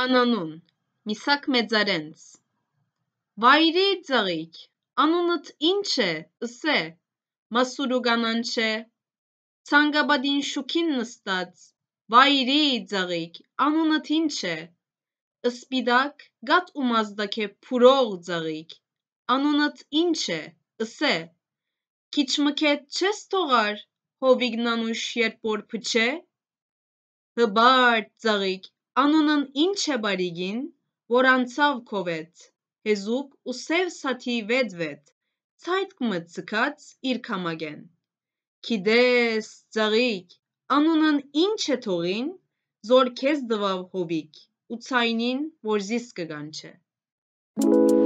անանուն, Միսակ Մեծարենց Վայրի ծաղիկ, անունդ ինչ է, ըսե, մասուրու գանանչե, ցանգաբադին շուքին նստած, վայրի ծաղիկ, անունդ ինչ է, ըսպիդակ գատ ու մազդակ է փուրող ծաղիկ, անունդ ինչ է, ըսե, քիչմքետ չես թողար, հովիգնանուշ երբ որ փչե, հբար ծաղիկ, Անունն ինչ է բարիգին, որ անցավ քո վետ, հեզուկ ու սև սաթի վետ-վետ, ցայտկմը ցկած իր կամագեն։ Քիդես, ծաղիկ, անունն ինչ է թողին, զոր քեզ դվավ հովիկ, ու ցայնին, որ զիս կգանչե։ Thank you